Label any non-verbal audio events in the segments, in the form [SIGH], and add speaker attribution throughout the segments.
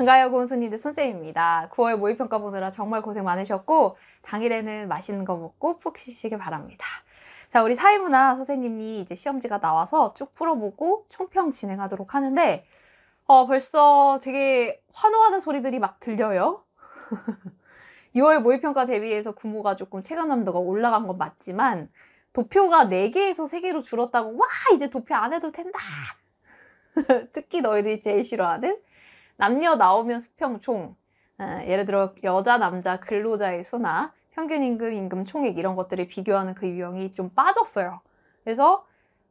Speaker 1: 반가요 고운 손님들 선쌤입니다. 9월 모의평가 보느라 정말 고생 많으셨고 당일에는 맛있는 거 먹고 푹 쉬시길 바랍니다. 자 우리 사회문화 선생님이 이제 시험지가 나와서 쭉 풀어보고 총평 진행하도록 하는데 어 벌써 되게 환호하는 소리들이 막 들려요. 6월 [LAUGHS] 모의평가 대비해서 규모가 조금 체감남도가 올라간 건 맞지만 도표가 4개에서 3개로 줄었다고 와 이제 도표 안 해도 된다. [LAUGHS] 특히 너희들이 제일 싫어하는 남녀 나오면 수평총, 예를 들어 여자, 남자, 근로자의 수나 평균 임금, 임금 총액 이런 것들을 비교하는 그 유형이 좀 빠졌어요. 그래서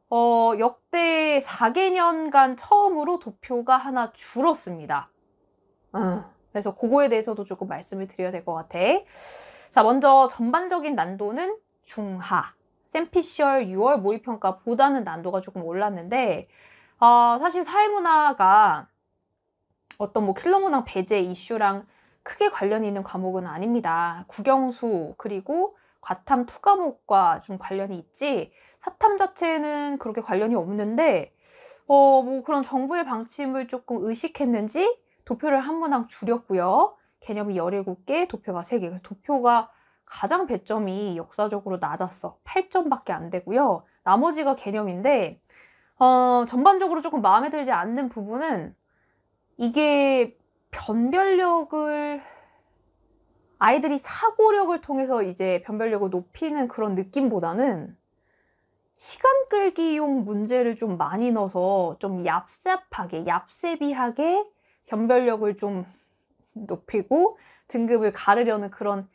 Speaker 1: 어, 역대 4개년간 처음으로 도표가 하나 줄었습니다. 어, 그래서 그거에 대해서도 조금 말씀을 드려야 될 것 같아. 자, 먼저 전반적인 난도는 중하. 샘피셜 6월 모의평가보다는 난도가 조금 올랐는데, 어, 사실 사회문화가 어떤 뭐 킬러문항 배제 이슈랑 크게 관련이 있는 과목은 아닙니다. 국영수 그리고 과탐 투 과목과 좀 관련이 있지 사탐 자체는 그렇게 관련이 없는데 어 뭐 그런 정부의 방침을 조금 의식했는지 도표를 한 문항 줄였고요. 개념이 17개, 도표가 3개. 그래서 도표가 가장 배점이 역사적으로 낮았어. 8점밖에 안 되고요. 나머지가 개념인데 어, 전반적으로 조금 마음에 들지 않는 부분은 이게 변별력을 아이들이 사고력을 통해서 이제 변별력을 높이는 그런 느낌보다는 시간 끌기용 문제를 좀 많이 넣어서 좀 얍삽하게, 얍세비하게 변별력을 좀 높이고 등급을 가르려는 그런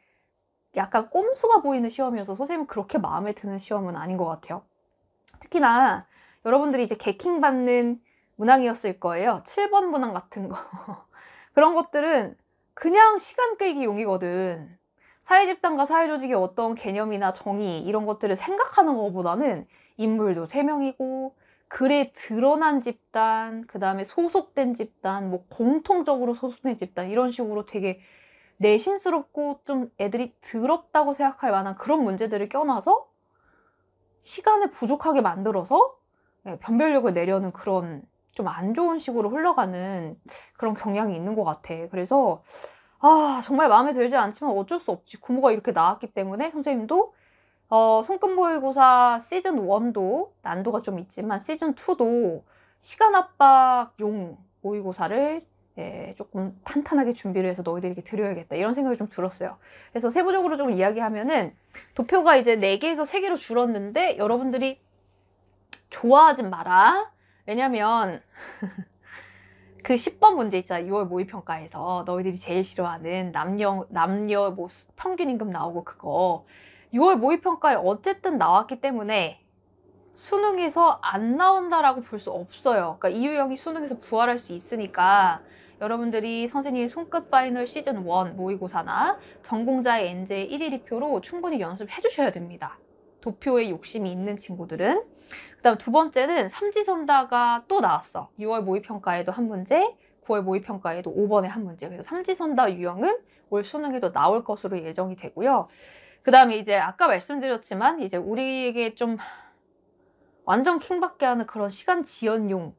Speaker 1: 약간 꼼수가 보이는 시험이어서 선생님 그렇게 마음에 드는 시험은 아닌 것 같아요. 특히나 여러분들이 이제 개킹 받는 문항이었을 거예요. 7번 문항 같은 거. [LAUGHS] 그런 것들은 그냥 시간 끌기 용이거든. 사회집단과 사회조직의 어떤 개념이나 정의 이런 것들을 생각하는 것보다는 인물도 3명이고 글에 드러난 집단, 그 다음에 소속된 집단, 뭐 공통적으로 소속된 집단 이런 식으로 되게 내신스럽고 좀 애들이 더럽다고 생각할 만한 그런 문제들을 껴놔서 시간을 부족하게 만들어서 예, 변별력을 내려는 그런 좀안 좋은 식으로 흘러가는 그런 경향이 있는 것 같아. 그래서 아 정말 마음에 들지 않지만 어쩔 수 없지. 구모가 이렇게 나왔기 때문에 선생님도 어, 손금보이고사 시즌 1도 난도가 좀 있지만 시즌 2도 시간 압박용 모의고사를 예, 조금 탄탄하게 준비를 해서 너희들에게 드려야겠다 이런 생각이 좀 들었어요. 그래서 세부적으로 좀 이야기하면은 도표가 이제 4개에서 3개로 줄었는데 여러분들이 좋아하진 마라. 왜냐면 그 10번 문제 있잖아 6월 모의평가에서 너희들이 제일 싫어하는 남녀 남녀 뭐 평균 임금 나오고 그거 6월 모의평가에 어쨌든 나왔기 때문에 수능에서 안 나온다라고 볼 수 없어요. 그러니까 이유형이 수능에서 부활할 수 있으니까 여러분들이 선생님의 손끝 파이널 시즌 1 모의고사나 전공자의 NJ 1 1, 2표로 충분히 연습해 주셔야 됩니다. 도표에 욕심이 있는 친구들은 그 다음 두 번째는 삼지선다가 또 나왔어 6월 모의평가에도 한 문제 9월 모의평가에도 5번에 한 문제 그래서 삼지선다 유형은 올 수능에도 나올 것으로 예정이 되고요 그 다음에 이제 아까 말씀드렸지만 이제 우리에게 좀 완전 킹받게 하는 그런 시간 지연용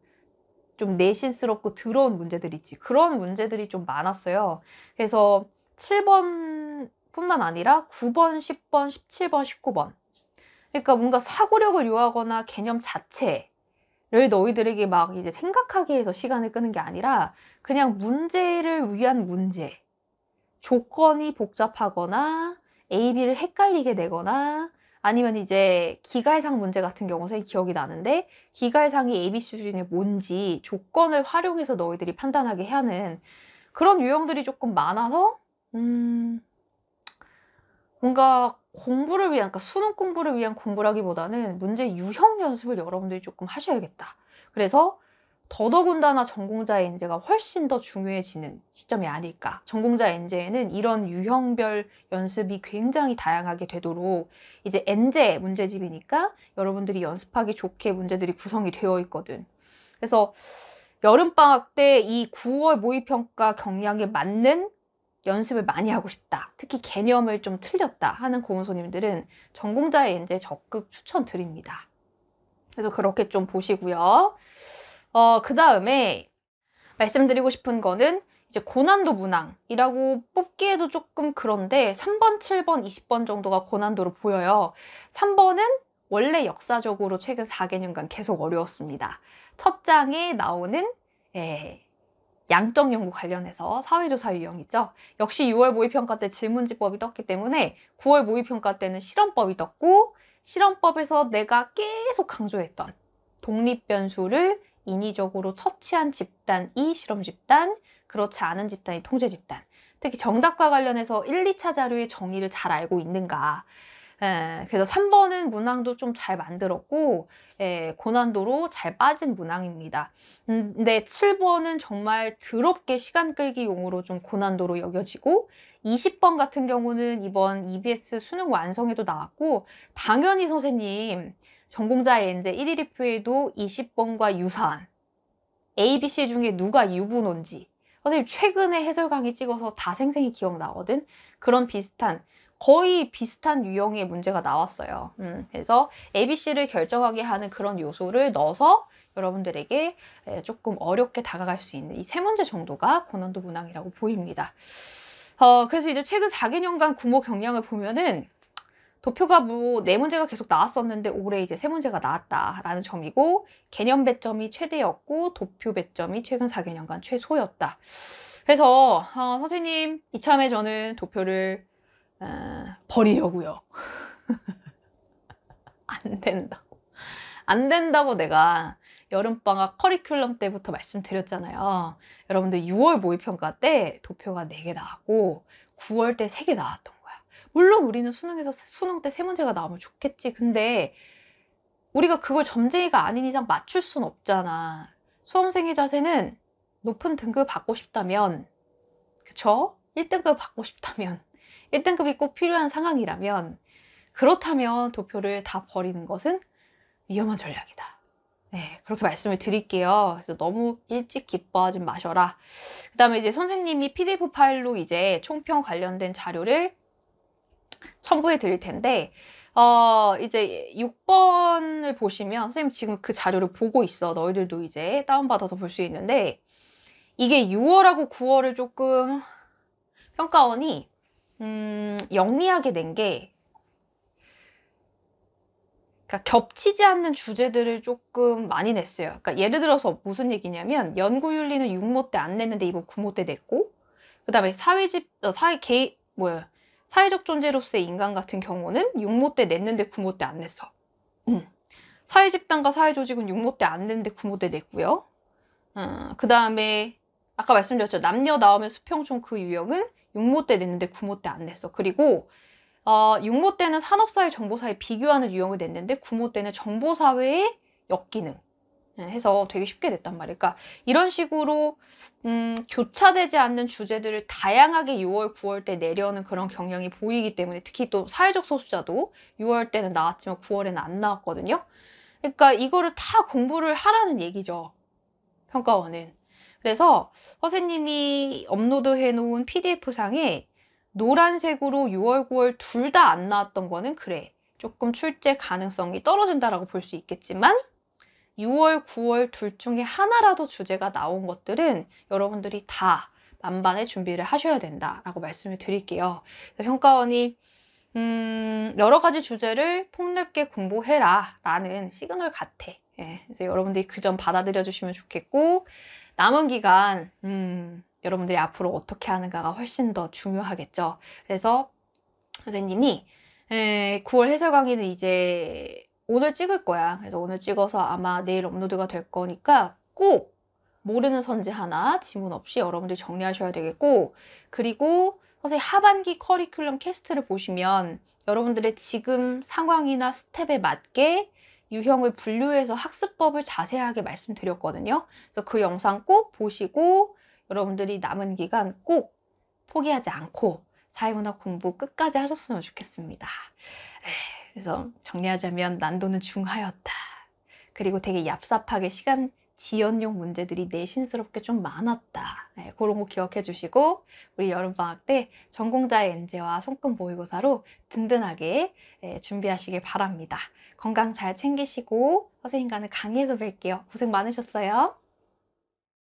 Speaker 1: 좀 내신스럽고 더러운 문제들 있지 그런 문제들이 좀 많았어요 그래서 7번 뿐만 아니라 9번, 10번, 17번, 19번 그러니까 뭔가 사고력을 요하거나 개념 자체를 너희들에게 막 이제 생각하게 해서 시간을 끄는 게 아니라 그냥 문제를 위한 문제. 조건이 복잡하거나 A, B를 헷갈리게 되거나 아니면 이제 기가해상 문제 같은 경우 는 기억이 나는데 기가해상이 A, B 수준이 뭔지 조건을 활용해서 너희들이 판단하게 하는 그런 유형들이 조금 많아서 음 뭔가 공부를 위한, 그러니까 수능 공부를 위한 공부라기보다는 문제 유형 연습을 여러분들이 조금 하셔야겠다. 그래서 더더군다나 전공자의 인재가 훨씬 더 중요해지는 시점이 아닐까. 전공자 인재에는 이런 유형별 연습이 굉장히 다양하게 되도록 이제 엔제 문제집이니까 여러분들이 연습하기 좋게 문제들이 구성이 되어 있거든. 그래서 여름방학 때 이 9월 모의평가 경량에 맞는 연습을 많이 하고 싶다. 특히 개념을 좀 틀렸다 하는 고문소님들은 전공자에 이제 적극 추천드립니다. 그래서 그렇게 좀 보시고요. 어, 그 다음에 말씀드리고 싶은 거는 이제 고난도 문항이라고 뽑기에도 조금 그런데 3번, 7번, 20번 정도가 고난도로 보여요. 3번은 원래 역사적으로 최근 4개년간 계속 어려웠습니다. 첫 장에 나오는 예, 양적 연구 관련해서 사회조사 유형이죠. 역시 6월 모의평가 때 질문지법이 떴기 때문에 9월 모의평가 때는 실험법이 떴고 실험법에서 내가 계속 강조했던 독립변수를 인위적으로 처치한 집단이 실험 집단, 그렇지 않은 집단이 통제 집단, 특히 정답과 관련해서 1, 2차 자료의 정의를 잘 알고 있는가, 예, 그래서 3번은 문항도 좀 잘 만들었고 예, 고난도로 잘 빠진 문항입니다. 음, 근데 7번은 정말 드럽게 시간 끌기 용으로 좀 고난도로 여겨지고 20번 같은 경우는 이번 EBS 수능 완성에도 나왔고 당연히 선생님 전공자의 이제 1일 2표에도 20번과 유사한 A, B, C 중에 누가 유부논지 선생님 최근에 해설 강의 찍어서 다 생생히 기억나거든 그런 비슷한 거의 비슷한 유형의 문제가 나왔어요. 음, 그래서 ABC를 결정하게 하는 그런 요소를 넣어서 여러분들에게 조금 어렵게 다가갈 수 있는 이 세 문제 정도가 고난도 문항이라고 보입니다. 어, 그래서 이제 최근 4개년간 구모 경량을 보면은 도표가 뭐 네 문제가 계속 나왔었는데 올해 이제 세 문제가 나왔다라는 점이고 개념 배점이 최대였고 도표 배점이 최근 4개년간 최소였다. 그래서 어, 선생님 이참에 저는 도표를 버리려고요. [LAUGHS] 안 된다고. 안 된다고 내가 여름방학 커리큘럼 때부터 말씀드렸잖아요. 여러분들 6월 모의평가 때 도표가 4개 나왔고 9월 때 3개 나왔던 거야. 물론 우리는 수능에서 수능 때3 문제가 나오면 좋겠지. 근데 우리가 그걸 점쟁이가 아닌 이상 맞출 순 없잖아. 수험생의 자세는 높은 등급 받고 싶다면 그쵸? 1등급 받고 싶다면 1등급이 꼭 필요한 상황이라면 그렇다면 도표를 다 버리는 것은 위험한 전략이다. 네, 그렇게 말씀을 드릴게요. 그래서 너무 일찍 기뻐하지 마셔라. 그 다음에 이제 선생님이 PDF 파일로 이제 총평 관련된 자료를 첨부해 드릴 텐데, 어, 이제 6번을 보시면, 선생님 지금 그 자료를 보고 있어. 너희들도 이제 다운받아서 볼 수 있는데, 이게 6월하고 9월을 조금 평가원이 음, 영리하게 낸 게, 그러니까 겹치지 않는 주제들을 조금 많이 냈어요. 그러니까 예를 들어서 무슨 얘기냐면 연구윤리는 6모 때 안 냈는데 이번 9모 때 냈고, 그 다음에 사회집 어, 사회 개 뭐야 사회적 존재로서의 인간 같은 경우는 6모 때 냈는데 9모 때 안 냈어. 음. 사회 집단과 사회 조직은 6모 때 안 냈는데 9모 때 냈고요. 음, 어, 그 다음에 아까 말씀드렸죠 남녀 나오면 수평촌그 유형은 육모 때 냈는데 구모 때 안 냈어. 그리고 어, 육모 때는 산업사회, 정보사회 비교하는 유형을 냈는데 구모 때는 정보사회의 역기능 예, 해서 되게 쉽게 됐단 말이에요. 그러니까 이런 식으로 음, 교차되지 않는 주제들을 다양하게 6월, 9월 때 내려오는 그런 경향이 보이기 때문에 특히 또 사회적 소수자도 6월 때는 나왔지만 9월에는 안 나왔거든요. 그러니까 이거를 다 공부를 하라는 얘기죠. 평가원은. 그래서 선생님이 업로드 해놓은 PDF상에 노란색으로 6월, 9월 둘 다 안 나왔던 거는 그래. 조금 출제 가능성이 떨어진다라고 볼 수 있겠지만 6월, 9월 둘 중에 하나라도 주제가 나온 것들은 여러분들이 다 만반의 준비를 하셔야 된다라고 말씀을 드릴게요. 평가원이 음, 여러 가지 주제를 폭넓게 공부해라 라는 시그널 같아. 예, 이제 여러분들이 그 점 받아들여 주시면 좋겠고 남은 기간 음, 여러분들이 앞으로 어떻게 하는가가 훨씬 더 중요하겠죠. 그래서 선생님이 에, 9월 해설 강의는 이제 오늘 찍을 거야. 그래서 오늘 찍어서 아마 내일 업로드가 될 거니까 꼭 모르는 선지 하나 지문 없이 여러분들이 정리하셔야 되겠고 그리고 선생님 하반기 커리큘럼 캐스트를 보시면 여러분들의 지금 상황이나 스텝에 맞게 유형을 분류해서 학습법을 자세하게 말씀드렸거든요. 그래서 그 영상 꼭 보시고 여러분들이 남은 기간 꼭 포기하지 않고 사회문화 공부 끝까지 하셨으면 좋겠습니다. 그래서 정리하자면 난도는 중하였다. 그리고 되게 얍삽하게 시간 지연용 문제들이 내신스럽게 좀 많았다. 네, 그런 거 기억해 주시고 우리 여름방학 때 전공자의 엔제와 손금 모의고사로 든든하게 예, 준비하시길 바랍니다. 건강 잘 챙기시고 선생님과는 강의에서 뵐게요. 고생 많으셨어요.